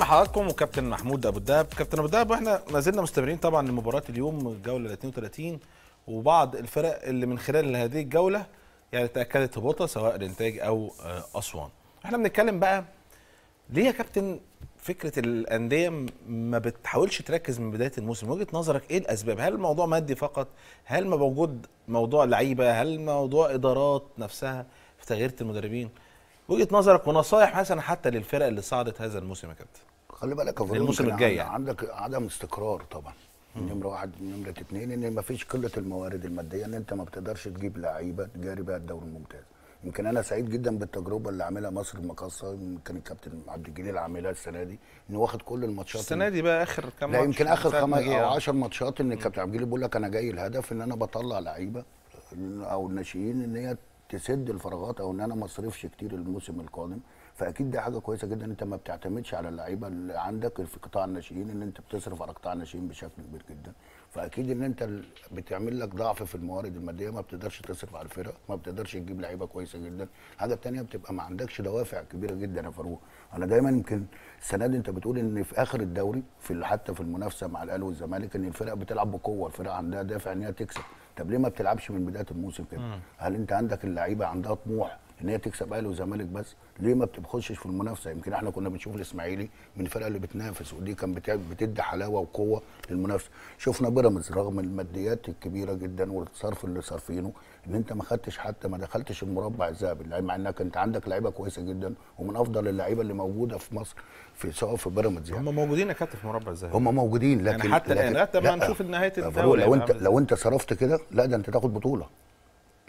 حضراتكم وكابتن محمود ابو الدهب كابتن ابو الدهب احنا ما زلنا مستمرين طبعا لمباراه اليوم الجوله 32 وبعض الفرق اللي من خلال هذه الجوله يعني تاكدت هبوطها سواء الانتاج او آه، اسوان احنا بنتكلم بقى ليه يا كابتن فكره الانديه ما بتحاولش تركز من بدايه الموسم وجهه نظرك ايه الاسباب هل الموضوع مادي فقط هل ما موجود موضوع لعيبه هل موضوع ادارات نفسها في تغيير المدربين وجهه نظرك ونصائح مثلا حتى للفرق اللي صعدت هذا الموسم يا كابتن خلي بالك يا الموسم الجاي يعني. عندك عدم استقرار طبعا نمره واحد نمره اثنين ان ما فيش قله الموارد الماديه ان انت ما بتقدرش تجيب لعيبه تجاري بيها الدوري الممتاز يمكن انا سعيد جدا بالتجربه اللي عاملها مصر المقاصه يمكن الكابتن عبد الجليل عاملها السنه دي انه واخد كل الماتشات السنه دي بقى اخر كام لا يمكن اخر خمس او 10 يعني. ماتشات ان الكابتن عبد الجليل بيقول لك انا جاي الهدف ان انا بطلع لعيبه او الناشئين ان هي تسد الفراغات او ان انا ما اصرفش كتير الموسم القادم فاكيد دي حاجه كويسه جدا انت ما بتعتمدش على اللعيبه اللي عندك في قطاع الناشئين ان انت بتصرف على قطاع الناشئين بشكل كبير جدا فاكيد ان انت بتعمل لك ضعف في الموارد الماديه ما بتقدرش تصرف على الفرق ما بتقدرش تجيب لعيبه كويسه جدا الحاجه الثانيه بتبقى ما عندكش دوافع كبيره جدا يا فاروق انا دايما يمكن السنه دي انت بتقول ان في اخر الدوري في حتى في المنافسه مع الاهلي والزمالك ان الفرق بتلعب بقوه الفرق عندها دافع ان هي تكسب طب ليه ما بتلعبش من بدايه الموسم كده هل انت عندك اللعيبه عندها طموح ان هي تكسب اهلي وزمالك بس ليه ما بتخشش في المنافسه يمكن احنا كنا بنشوف الاسماعيلي من الفرقه اللي بتنافس ودي كان بتدي حلاوه وقوه للمنافسه شفنا بيراميدز رغم الماديات الكبيره جدا والصرف اللي صارفينه ان انت ما خدتش حتى ما دخلتش المربع الذهبي مع انك انت عندك لعيبه كويسه جدا ومن افضل اللعيبه اللي موجوده في مصر في سواء في بيراميدز يعني هم موجودين يا كابتن في المربع الذهبي هم موجودين يعني لكن يعني حتى الان حتى ما نشوف نهايه الدوري لو يعني انت لو انت صرفت كده لا ده انت تاخد بطوله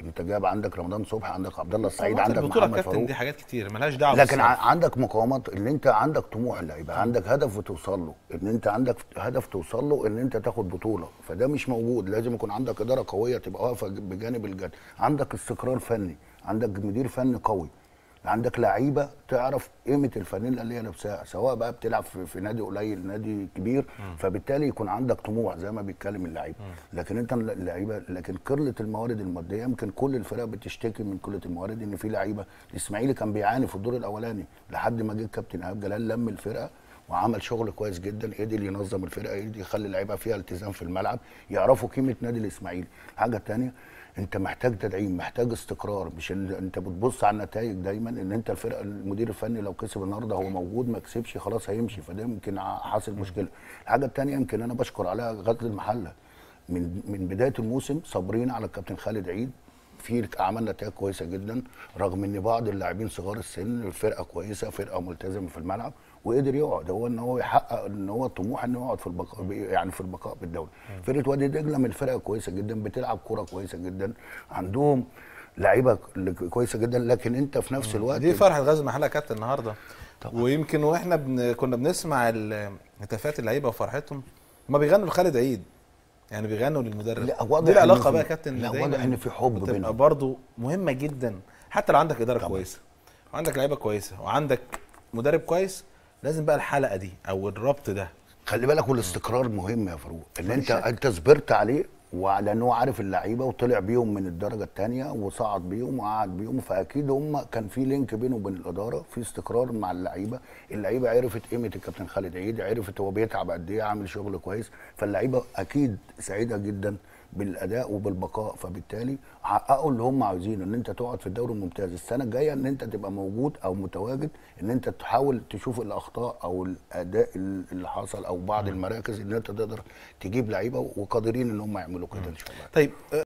انت جاب عندك رمضان صبحي عندك عبد الله السعيد عندك البطوله محمد كابتن دي حاجات كتير ملهاش دعوه لكن بالصرف. عندك مقاومات ان انت عندك طموح لا يبقى عندك هدف وتوصل له ان انت عندك هدف توصل له ان انت تاخد بطوله فده مش موجود لازم يكون عندك اداره قويه تبقى واقفه بجانب الجد عندك استقرار فني عندك مدير فني قوي عندك لعيبه تعرف قيمه الفانيلا اللي هي لابساها سواء بقى بتلعب في, في نادي قليل نادي كبير م. فبالتالي يكون عندك طموح زي ما بيتكلم اللعيب لكن انت اللعيبه لكن قله الموارد الماديه يمكن كل الفرق بتشتكي من قله الموارد ان في لعيبه الاسماعيلي كان بيعاني في الدور الاولاني لحد ما جه الكابتن ايهاب جلال لم الفرقه وعمل شغل كويس جدا قدر ينظم الفرقه قدر يخلي اللعيبه فيها التزام في الملعب يعرفوا قيمه نادي الاسماعيلي حاجه ثانيه انت محتاج تدعيم محتاج استقرار مش انت بتبص على النتائج دايما ان انت الفرقه المدير الفني لو كسب النهارده هو موجود ما كسبش خلاص هيمشي فده يمكن حاصل مشكله الحاجه الثانيه يمكن انا بشكر عليها غزل المحله من من بدايه الموسم صابرين على الكابتن خالد عيد في عملنا نتائج كويسه جدا رغم ان بعض اللاعبين صغار السن الفرقه كويسه فرقه ملتزمه في الملعب وقدر يقعد هو ان هو يحقق ان هو الطموح هو يقعد في البقاء يعني في البقاء بالدوري فرقه وادي دجله من الفرقه كويسه جدا بتلعب كوره كويسه جدا عندهم لعيبه كويسه جدا لكن انت في نفس الوقت دي فرحه غزل محلها كابتن النهارده طبعا. ويمكن واحنا بن... كنا بنسمع هتافات اللعيبه وفرحتهم ما بيغنوا لخالد عيد يعني بيغنوا للمدرب لا واضح دي علاقه بقى يا كابتن لا واضح ان في حب بينهم برضه مهمه جدا حتى لو عندك اداره طبعا. كويسه وعندك لعيبه كويسه وعندك مدرب كويس لازم بقى الحلقه دي او الربط ده خلي بالك والاستقرار مهم يا فاروق ان انت انت صبرت عليه ولانه عارف اللعيبه وطلع بيهم من الدرجه الثانيه وصعد بيهم وقعد بيهم فاكيد هم كان في لينك بينه وبين الاداره في استقرار مع اللعيبه، اللعيبه عرفت قيمه الكابتن خالد عيد، عرفت هو بيتعب قد ايه عامل شغل كويس، فاللعيبه اكيد سعيده جدا بالاداء وبالبقاء فبالتالي حققوا اللي هم عاوزينه ان انت تقعد في الدوري الممتاز السنه الجايه ان انت تبقى موجود او متواجد ان انت تحاول تشوف الاخطاء او الاداء اللي حصل او بعض المراكز ان انت تقدر تجيب لعيبه وقادرين ان هم يعملوا كده ان شاء الله طيب